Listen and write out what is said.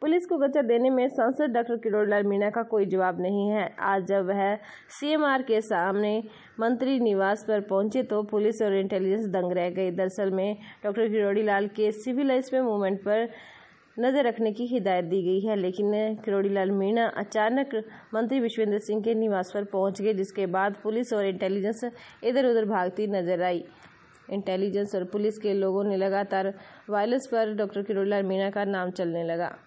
police को गच्चा देने में सांसद डॉक्टर किरोड़ीलाल मीणा का कोई जवाब नहीं है आज जब वह सीएमआर के सामने मंत्री निवास पर पहुंचे तो पुलिस और इंटेलिजेंस दंग रह गई दरअसल में डॉक्टर किरोड़ीलाल के सिविलाइज में मूवमेंट पर नजर रखने की हिदायत दी गई है लेकिन किरोड़ीलाल मीणा अचानक मंत्री विश्वेंद्र सिंह के निवास पर पहुंच गए जिसके बाद पुलिस और इंटेलिजेंस इधर उधर भागती नजर आई इंटेलिजेंस और पुलिस के लोगों ने लगातार वायलेंस पर डॉक्टर किरोड़ीलाल मीणा का नाम चलने लगा